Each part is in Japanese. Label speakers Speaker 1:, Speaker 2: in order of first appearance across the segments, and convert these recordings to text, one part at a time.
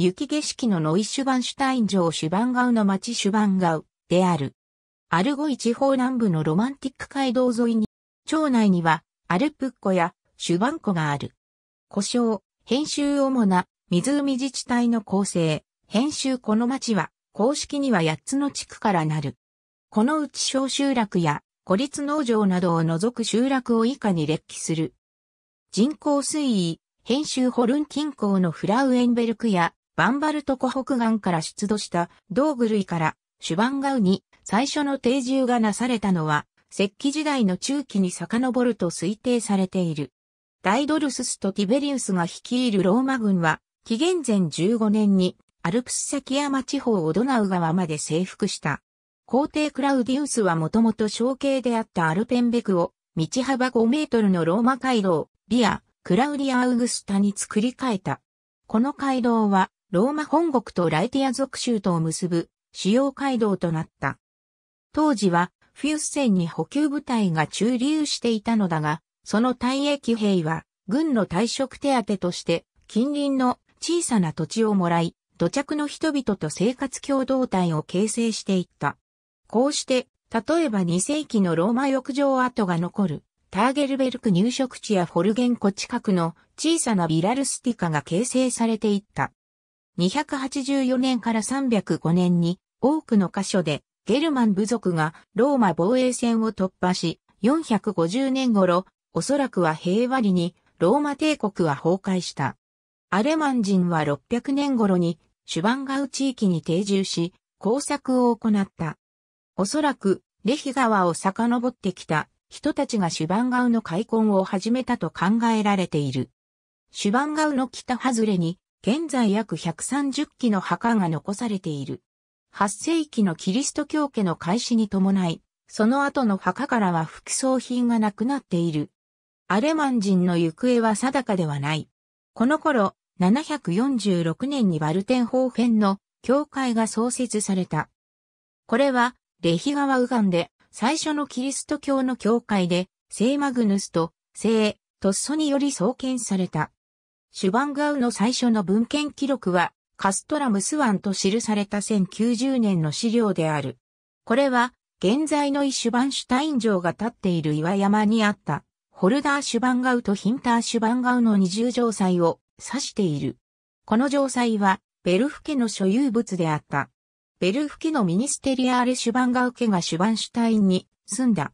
Speaker 1: 雪景色のノイシュバンシュタイン城シュバンガウの町シュバンガウである。アルゴイ地方南部のロマンティック街道沿いに、町内にはアルプッコやシュバンコがある。故障、編集主な湖自治体の構成、編集この町は公式には8つの地区からなる。このうち小集落や孤立農場などを除く集落を以下に列記する。人口推移、編集ホルン近郊のフラウエンベルクやバンバルト湖北岸から出土した道具類からシュバンガウに最初の定住がなされたのは石器時代の中期に遡ると推定されている。ダイドルススとティベリウスが率いるローマ軍は紀元前15年にアルプス関山地方をドナウ川まで征服した。皇帝クラウディウスはもともと小径であったアルペンベクを道幅5メートルのローマ街道、ビア、クラウディア・アウグスタに作り変えた。この街道はローマ本国とライティア属州とを結ぶ主要街道となった。当時はフィウス戦に補給部隊が駐留していたのだが、その退役兵は軍の退職手当として近隣の小さな土地をもらい、土着の人々と生活共同体を形成していった。こうして、例えば2世紀のローマ浴場跡が残る、ターゲルベルク入植地やフォルゲン湖近くの小さなビラルスティカが形成されていった。284年から305年に多くの箇所でゲルマン部族がローマ防衛線を突破し、450年頃、おそらくは平和裏にローマ帝国は崩壊した。アレマン人は600年頃にシュバンガウ地域に定住し、工作を行った。おそらく、レヒ川を遡ってきた人たちがシュバンガウの開墾を始めたと考えられている。シュバンガウの北外れに現在約130基の墓が残されている。8世紀のキリスト教家の開始に伴い、その後の墓からは副葬品がなくなっている。アレマン人の行方は定かではない。この頃、746年にバルテン法編の教会が創設された。これは、レヒ川右岸で最初のキリスト教の教会で、聖マグヌスと聖トッソにより創建された。シュバンガウの最初の文献記録は、カストラムスワンと記された1090年の資料である。これは、現在のイシュバンシュタイン城が建っている岩山にあった、ホルダーシュバンガウとヒンターシュバンガウの二重城塞を指している。この城塞は、ベルフ家の所有物であった。ベルフ家のミニステリアーレ・シュバンガウ家がシュバンシュタインに住んだ。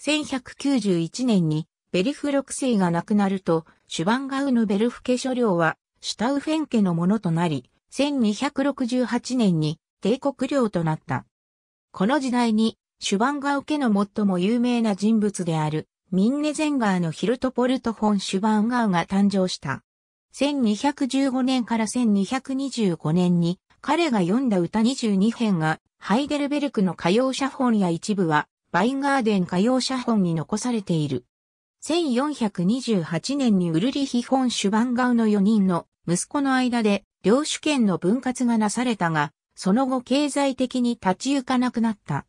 Speaker 1: 1191年にベリフ6世が亡くなると、シュバンガウヌベルフ家所領は、シュタウフェン家のものとなり、1268年に帝国領となった。この時代に、シュバンガウ家の最も有名な人物である、ミンネゼンガーのヒルトポルト・フォン・シュバンガウが誕生した。1215年から1225年に彼が読んだ歌22編がハイデルベルクの歌謡写本や一部はバインガーデン歌謡写本に残されている。1428年にウルリヒ・フォン・シュバンガウの4人の息子の間で領主権の分割がなされたが、その後経済的に立ち行かなくなった。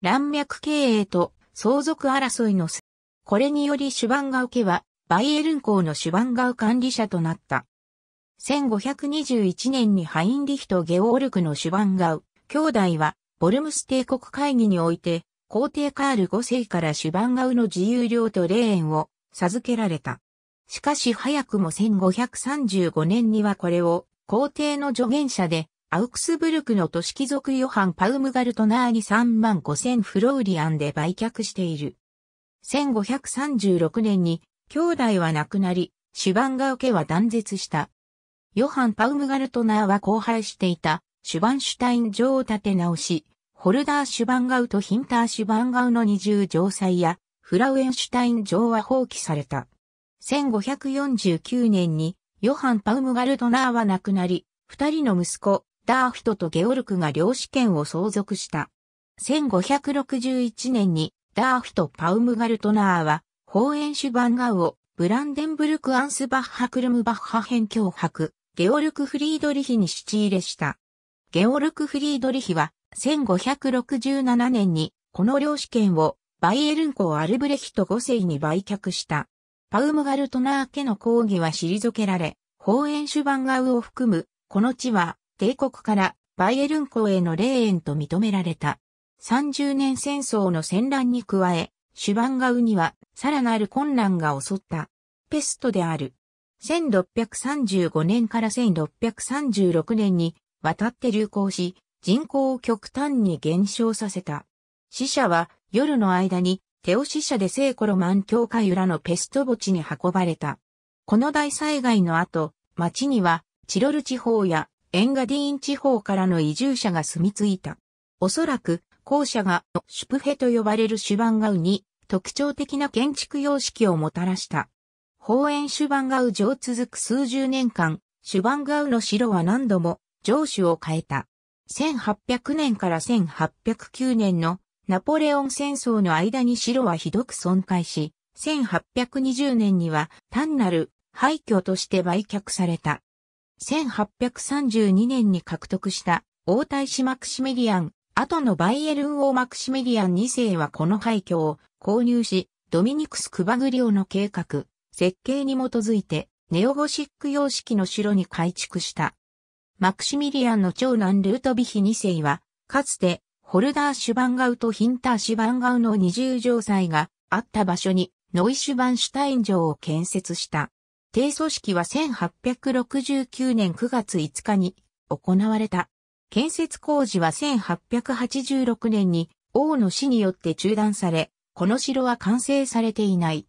Speaker 1: 乱脈経営と相続争いのせ、これによりシュバンガウ家はバイエルン公のシュバンガウ管理者となった。1521年にハインリヒとゲオールクのシュバンガウ兄弟はボルムス帝国会議において皇帝カール5世からシュバンガウの自由領と霊園を授けられた。しかし早くも1535年にはこれを皇帝の助言者でアウクスブルクの都市貴族ヨハン・パウムガルトナーに3万5000フローリアンで売却している。1536年に兄弟は亡くなり、シュバンガウ家は断絶した。ヨハン・パウムガルトナーは荒廃していたシュバンシュタイン城を建て直し、ホルダーシュバンガウとヒンターシュバンガウの二重城塞やフラウエンシュタイン城は放棄された。1549年にヨハン・パウムガルトナーは亡くなり、二人の息子、ダーフトとゲオルクが領主権を相続した。1561年にダーフト・パウムガルトナーは、ホーエンシュバンガウをブランデンブルク・アンスバッハ・クルムバッハ編脅迫、ゲオルク・フリードリヒに仕入れした。ゲオルク・フリードリヒは1567年にこの領主権をバイエルン公アルブレヒト5世に売却した。パウムガルトナー家の抗議は退けられ、法ー主番シュバンガウを含む、この地は帝国からバイエルン公への霊園と認められた。30年戦争の戦乱に加え、シュバンガウにはさらなる混乱が襲った。ペストである。1635年から1636年に渡って流行し、人口を極端に減少させた。死者は夜の間に手押し者で聖コロマン教会裏のペスト墓地に運ばれた。この大災害の後、町にはチロル地方やエンガディーン地方からの移住者が住み着いた。おそらく、校舎がシュプヘと呼ばれるシュバンガウに特徴的な建築様式をもたらした。法園バンガウ上続く数十年間、シュバンガウの城は何度も城主を変えた。1800年から1809年のナポレオン戦争の間に城はひどく損壊し、1820年には単なる廃墟として売却された。1832年に獲得した王太子マクシメリアン、後のバイエルン王マクシメリアン2世はこの廃墟を購入し、ドミニクス・クバグリオの計画、設計に基づいて、ネオゴシック様式の城に改築した。マクシミリアンの長男ルートビヒ2世は、かつて、ホルダーシュバンガウとヒンターシュバンガウの二重城塞があった場所に、ノイシュバンシュタイン城を建設した。低組織は1869年9月5日に行われた。建設工事は1886年に王の死によって中断され、この城は完成されていない。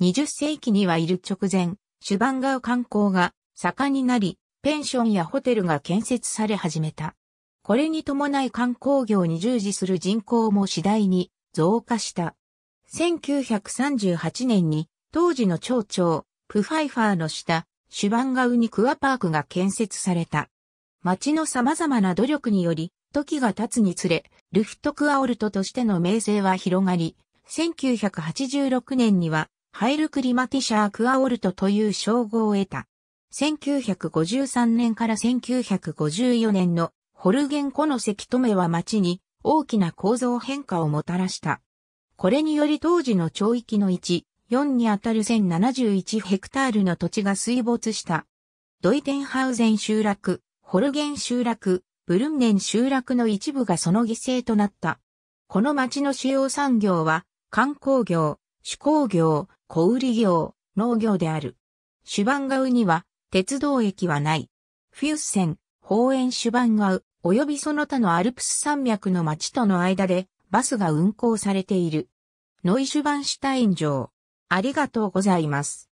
Speaker 1: 20世紀にはいる直前、シュバンガウ観光が盛んになり、ペンションやホテルが建設され始めた。これに伴い観光業に従事する人口も次第に増加した。1938年に当時の町長、プファイファーの下、シュバンガウニクアパークが建設された。町の様々な努力により、時が経つにつれ、ルフトクアオルトとしての名声は広がり、1986年には、ハイルクリマティシャークアオルトという称号を得た。1953年から1954年のホルゲン湖の関止めは町に大きな構造変化をもたらした。これにより当時の町域の1、4にあたる1071ヘクタールの土地が水没した。ドイテンハウゼン集落、ホルゲン集落、ブルンネン集落の一部がその犠牲となった。この町の主要産業は、観光業、手工業、小売業、農業である。シュバンガウには、鉄道駅はない。フュッセン、ホ園シュバンガウ、及びその他のアルプス山脈の町との間でバスが運行されている。ノイシュバンシュタイン城。ありがとうございます。